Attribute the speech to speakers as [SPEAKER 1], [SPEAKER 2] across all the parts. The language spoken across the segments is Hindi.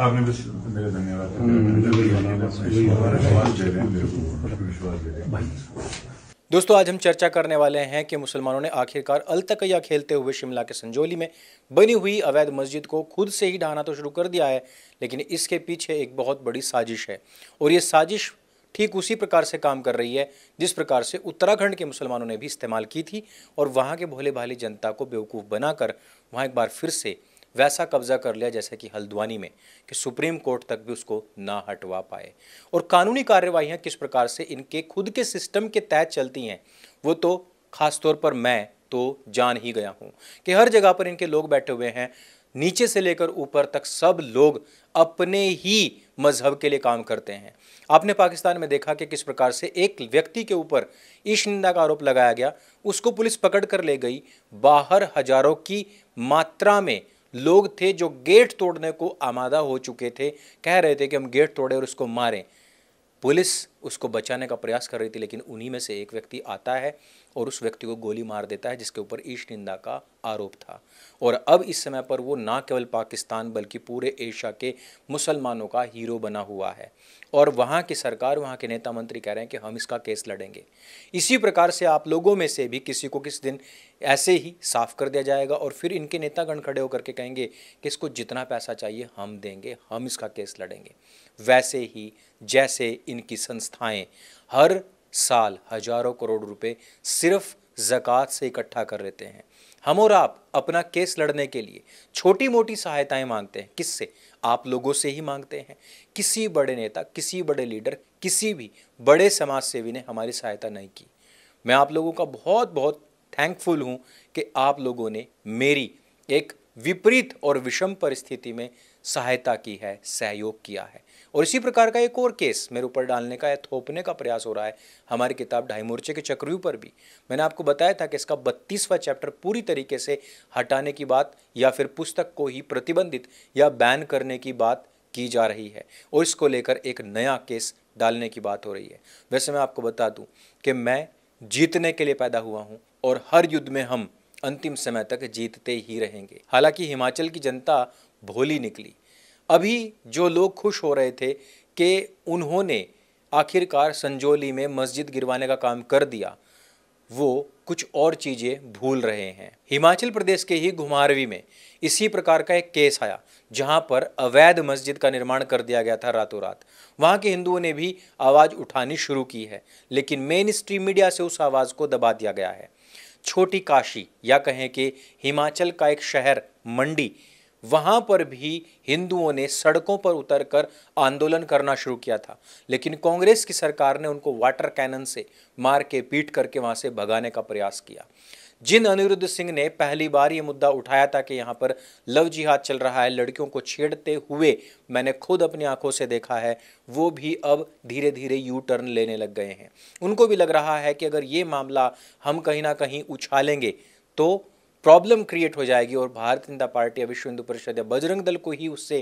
[SPEAKER 1] आपने बस मेरे धन्यवाद दोस्तों आज हम चर्चा करने वाले हैं कि मुसलमानों ने आखिरकार अलतकैया खेलते हुए शिमला के संजोली में बनी हुई अवैध मस्जिद को खुद से ही ढहाना तो शुरू कर दिया है लेकिन इसके पीछे एक बहुत बड़ी साजिश है और ये साजिश ठीक उसी प्रकार से काम कर रही है जिस प्रकार से उत्तराखंड के मुसलमानों ने भी इस्तेमाल की थी और वहाँ के भोले भाले जनता को बेवकूफ़ बनाकर वहाँ एक बार फिर से वैसा कब्जा कर लिया जैसे कि हल्द्वानी में कि सुप्रीम कोर्ट तक भी उसको ना हटवा पाए और कानूनी कार्रवाइयाँ किस प्रकार से इनके खुद के सिस्टम के तहत चलती हैं वो तो ख़ासतौर पर मैं तो जान ही गया हूँ कि हर जगह पर इनके लोग बैठे हुए हैं नीचे से लेकर ऊपर तक सब लोग अपने ही मजहब के लिए काम करते हैं आपने पाकिस्तान में देखा कि किस प्रकार से एक व्यक्ति के ऊपर ईश निंदा का आरोप लगाया गया उसको पुलिस पकड़ कर ले गई बाहर हजारों की मात्रा में लोग थे जो गेट तोड़ने को आमादा हो चुके थे कह रहे थे कि हम गेट तोड़े और उसको मारें पुलिस उसको बचाने का प्रयास कर रही थी लेकिन उन्हीं में से एक व्यक्ति आता है और उस व्यक्ति को गोली मार देता है जिसके ऊपर ईश निंदा का आरोप था और अब इस समय पर वो ना केवल पाकिस्तान बल्कि पूरे एशिया के मुसलमानों का हीरो बना हुआ है और वहाँ की सरकार वहाँ के नेता मंत्री कह रहे हैं कि हम इसका केस लड़ेंगे इसी प्रकार से आप लोगों में से भी किसी को किस दिन ऐसे ही साफ कर दिया जाएगा और फिर इनके नेतागण खड़े होकर के कहेंगे कि इसको जितना पैसा चाहिए हम देंगे हम इसका केस लड़ेंगे वैसे ही जैसे इनकी संस्था संस्थाएं हर साल हजारों करोड़ रुपए सिर्फ जक़ात से इकट्ठा कर लेते हैं हम और आप अपना केस लड़ने के लिए छोटी मोटी सहायताएं मांगते हैं किससे आप लोगों से ही मांगते हैं किसी बड़े नेता किसी बड़े लीडर किसी भी बड़े समाज सेवी ने हमारी सहायता नहीं की मैं आप लोगों का बहुत बहुत थैंकफुल हूँ कि आप लोगों ने मेरी एक विपरीत और विषम परिस्थिति में सहायता की है सहयोग किया है और इसी प्रकार का एक और केस मेरे ऊपर डालने का या थोपने का प्रयास हो रहा है हमारी किताब ढाई मोर्चे के चक्रव्यू पर भी मैंने आपको बताया था कि इसका बत्तीसवां चैप्टर पूरी तरीके से हटाने की बात या फिर पुस्तक को ही प्रतिबंधित या बैन करने की बात की जा रही है और इसको लेकर एक नया केस डालने की बात हो रही है वैसे मैं आपको बता दूं कि मैं जीतने के लिए पैदा हुआ हूं और हर युद्ध में हम अंतिम समय तक जीतते ही रहेंगे हालांकि हिमाचल की जनता भोली निकली अभी जो लोग खुश हो रहे थे कि उन्होंने आखिरकार संजोली में मस्जिद गिरवाने का काम कर दिया वो कुछ और चीज़ें भूल रहे हैं हिमाचल प्रदेश के ही घुमारवी में इसी प्रकार का एक केस आया जहां पर अवैध मस्जिद का निर्माण कर दिया गया था रातों रात वहां के हिंदुओं ने भी आवाज़ उठानी शुरू की है लेकिन मेन स्ट्रीम मीडिया से उस आवाज़ को दबा दिया गया है छोटी काशी या कहें कि हिमाचल का एक शहर मंडी वहाँ पर भी हिंदुओं ने सड़कों पर उतरकर आंदोलन करना शुरू किया था लेकिन कांग्रेस की सरकार ने उनको वाटर कैनन से मार के पीट करके वहाँ से भगाने का प्रयास किया जिन अनिरुद्ध सिंह ने पहली बार ये मुद्दा उठाया था कि यहाँ पर लव जिहाद चल रहा है लड़कियों को छेड़ते हुए मैंने खुद अपनी आंखों से देखा है वो भी अब धीरे धीरे यू टर्न लेने लग गए हैं उनको भी लग रहा है कि अगर ये मामला हम कहीं ना कहीं उछालेंगे तो प्रॉब्लम क्रिएट हो जाएगी और भारतीय जनता पार्टी या विश्व हिंदू परिषद या बजरंग दल को ही उससे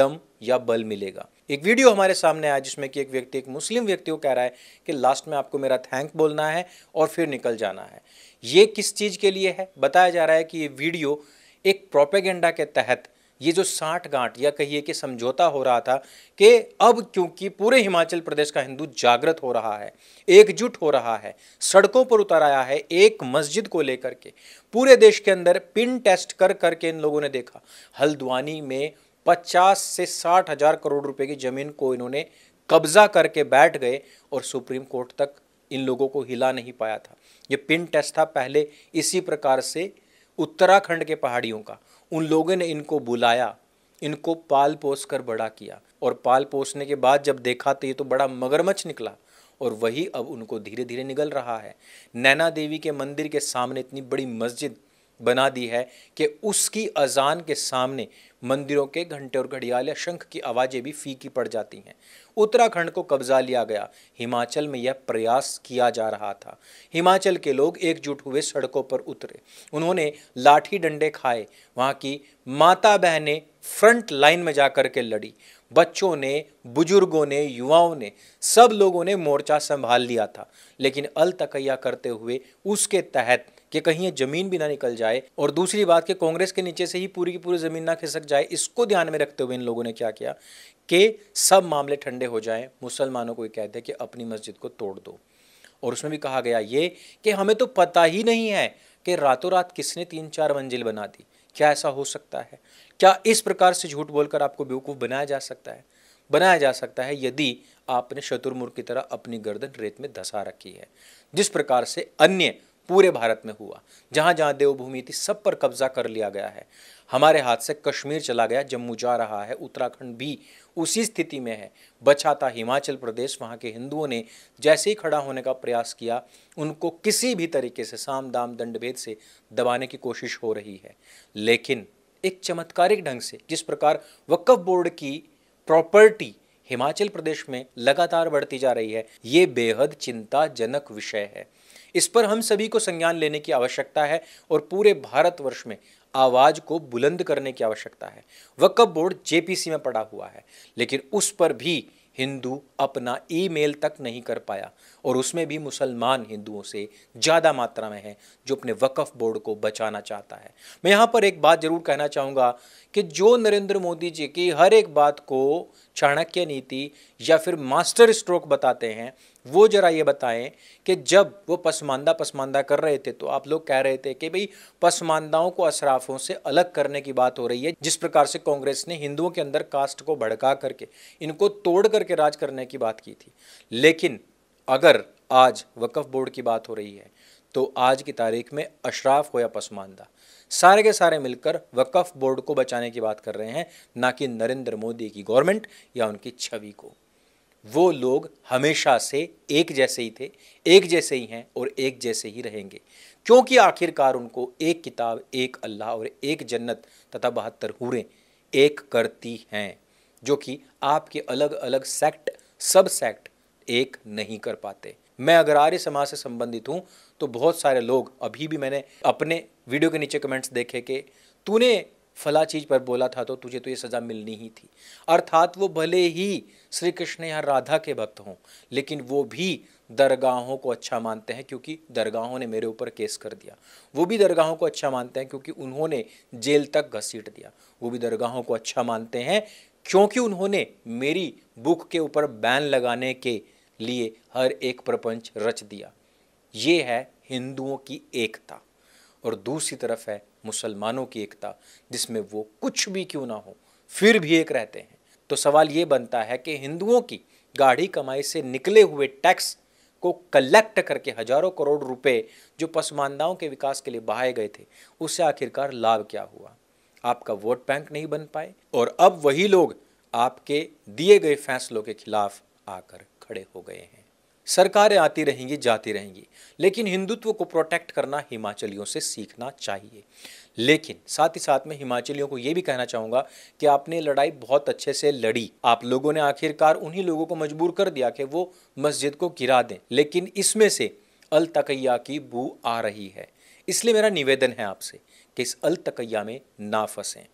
[SPEAKER 1] दम या बल मिलेगा एक वीडियो हमारे सामने आया जिसमें कि एक व्यक्ति एक मुस्लिम व्यक्ति को कह रहा है कि लास्ट में आपको मेरा थैंक बोलना है और फिर निकल जाना है ये किस चीज़ के लिए है बताया जा रहा है कि ये वीडियो एक प्रोपेगेंडा के तहत ये जो साठ गांठ या कहिए कि समझौता हो रहा था कि अब क्योंकि पूरे हिमाचल प्रदेश का हिंदू जागृत हो रहा है एकजुट हो रहा है सड़कों पर उतर आया है एक मस्जिद को लेकर के पूरे देश के अंदर पिन टेस्ट कर करके इन लोगों ने देखा हल्द्वानी में पचास से साठ हजार करोड़ रुपए की जमीन को इन्होंने कब्जा करके बैठ गए और सुप्रीम कोर्ट तक इन लोगों को हिला नहीं पाया था ये पिन टेस्ट था पहले इसी प्रकार से उत्तराखंड के पहाड़ियों का उन लोगों ने इनको बुलाया इनको पाल पोस कर बड़ा किया और पाल पोसने के बाद जब देखा तो ये तो बड़ा मगरमच्छ निकला और वही अब उनको धीरे धीरे निगल रहा है नैना देवी के मंदिर के सामने इतनी बड़ी मस्जिद बना दी है कि उसकी अजान के सामने मंदिरों के घंटे और घड़ियाल या शंख की आवाज़ें भी फीकी पड़ जाती हैं उत्तराखंड को कब्जा लिया गया हिमाचल में यह प्रयास किया जा रहा था हिमाचल के लोग एकजुट हुए सड़कों पर उतरे उन्होंने लाठी डंडे खाए वहाँ की माता बहनें फ्रंट लाइन में जा कर के लड़ी बच्चों ने बुजुर्गों ने युवाओं ने सब लोगों ने मोर्चा संभाल लिया था लेकिन अल तकैया करते हुए उसके तहत कि कहीं ये जमीन भी ना निकल जाए और दूसरी बात कि कांग्रेस के नीचे से ही पूरी की पूरी जमीन ना खिसक जाए इसको ध्यान में रखते हुए इन लोगों ने क्या किया कि सब मामले ठंडे हो जाएं मुसलमानों को ये कहते हैं कि अपनी मस्जिद को तोड़ दो और उसमें भी कहा गया ये कि हमें तो पता ही नहीं है कि रातों रात किसने तीन चार मंजिल बना दी क्या ऐसा हो सकता है क्या इस प्रकार से झूठ बोलकर आपको बेवकूफ़ बनाया जा सकता है बनाया जा सकता है यदि आपने शतुर्मुर्ग की तरह अपनी गर्दन रेत में धसा रखी है जिस प्रकार से अन्य पूरे भारत में हुआ जहाँ जहाँ देवभूमि थी सब पर कब्जा कर लिया गया है हमारे हाथ से कश्मीर चला गया जम्मू जा रहा है उत्तराखंड भी उसी स्थिति में है बचा था हिमाचल प्रदेश वहाँ के हिंदुओं ने जैसे ही खड़ा होने का प्रयास किया उनको किसी भी तरीके से साम दाम दंडभेद से दबाने की कोशिश हो रही है लेकिन एक चमत्कारिक ढंग से जिस प्रकार वक्फ बोर्ड की प्रॉपर्टी हिमाचल प्रदेश में लगातार बढ़ती जा रही है ये बेहद चिंताजनक विषय है इस पर हम सभी को संज्ञान लेने की आवश्यकता है और पूरे भारतवर्ष में आवाज़ को बुलंद करने की आवश्यकता है वक्फ बोर्ड जेपीसी में पड़ा हुआ है लेकिन उस पर भी हिंदू अपना ईमेल तक नहीं कर पाया और उसमें भी मुसलमान हिंदुओं से ज़्यादा मात्रा में है जो अपने वक़फ़ बोर्ड को बचाना चाहता है मैं यहाँ पर एक बात ज़रूर कहना चाहूँगा कि जो नरेंद्र मोदी जी की हर एक बात को चाणक्य नीति या फिर मास्टर स्ट्रोक बताते हैं वो जरा ये बताएं कि जब वो पसमानदा पसमानदा कर रहे थे तो आप लोग कह रहे थे कि भाई पसमानदाओं को असराफों से अलग करने की बात हो रही है जिस प्रकार से कांग्रेस ने हिंदुओं के अंदर कास्ट को भड़का करके इनको तोड़ करके राज करने की बात की थी लेकिन अगर आज वक्फ बोर्ड की बात हो रही है तो आज की तारीख में अशराफ हो या पसमानदा सारे के सारे मिलकर वक्फ बोर्ड को बचाने की बात कर रहे हैं ना कि नरेंद्र मोदी की गवर्नमेंट या उनकी छवि को वो लोग हमेशा से एक जैसे ही थे एक जैसे ही हैं और एक जैसे ही रहेंगे क्योंकि आखिरकार उनको एक किताब एक अल्लाह और एक जन्नत तथा बहत्तर हूरें एक करती हैं जो कि आपके अलग अलग सेक्ट सब सेक्ट एक नहीं कर पाते मैं अगर आर्य समाज से संबंधित हूँ तो बहुत सारे लोग अभी भी मैंने अपने वीडियो के नीचे कमेंट्स देखे कि तूने फला चीज़ पर बोला था तो तुझे तो ये सज़ा मिलनी ही थी अर्थात वो भले ही श्री कृष्ण या राधा के भक्त हों लेकिन वो भी दरगाहों को अच्छा मानते हैं क्योंकि दरगाहों ने मेरे ऊपर केस कर दिया वो भी दरगाहों को अच्छा मानते हैं क्योंकि उन्होंने जेल तक घसीट दिया वो भी दरगाहों को अच्छा मानते हैं क्योंकि उन्होंने मेरी बुक के ऊपर बैन लगाने के लिए हर एक प्रपंच रच दिया ये है हिंदुओं की एकता और दूसरी तरफ है मुसलमानों की एकता जिसमें वो कुछ भी क्यों ना हो फिर भी एक रहते हैं तो सवाल ये बनता है कि हिंदुओं की गाढ़ी कमाई से निकले हुए टैक्स को कलेक्ट करके हजारों करोड़ रुपए जो पसमानदाओं के विकास के लिए बहाए गए थे उससे आखिरकार लाभ क्या हुआ आपका वोट बैंक नहीं बन पाए और अब वही लोग आपके दिए गए फैसलों के खिलाफ आकर खड़े हो गए हैं सरकारें आती रहेंगी जाती रहेंगी लेकिन हिंदुत्व को प्रोटेक्ट करना हिमाचलियों से सीखना चाहिए लेकिन साथ ही साथ में हिमाचलियों को ये भी कहना चाहूँगा कि आपने लड़ाई बहुत अच्छे से लड़ी आप लोगों ने आखिरकार उन्हीं लोगों को मजबूर कर दिया कि वो मस्जिद को गिरा दें लेकिन इसमें से अल तकैया की बू आ रही है इसलिए मेरा निवेदन है आपसे कि इस अल तकैया में ना फंसें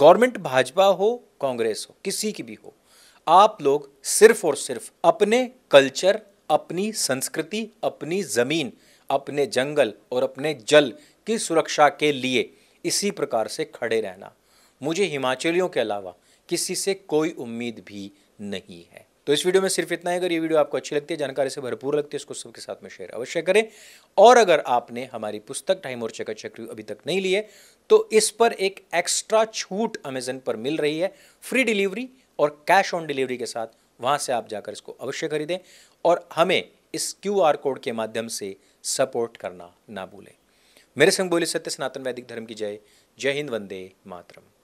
[SPEAKER 1] गवर्नमेंट भाजपा हो कांग्रेस हो किसी की भी हो आप लोग सिर्फ और सिर्फ अपने कल्चर अपनी संस्कृति अपनी ज़मीन अपने जंगल और अपने जल की सुरक्षा के लिए इसी प्रकार से खड़े रहना मुझे हिमाचलियों के अलावा किसी से कोई उम्मीद भी नहीं है तो इस वीडियो में सिर्फ इतना ही अगर ये वीडियो आपको अच्छी लगती है जानकारी से भरपूर लगती है इसको सबके साथ में शेयर अवश्य करें और अगर आपने हमारी पुस्तक टाइम और का चक्र अभी तक नहीं लिए तो इस पर एक एक्स्ट्रा छूट अमेजन पर मिल रही है फ्री डिलीवरी और कैश ऑन डिलीवरी के साथ वहां से आप जाकर इसको अवश्य खरीदें और हमें इस क्यू आर कोड के माध्यम से सपोर्ट करना ना भूलें मेरे संग बोले सत्य सनातन वैदिक धर्म की जय जय हिंद वंदे मातरम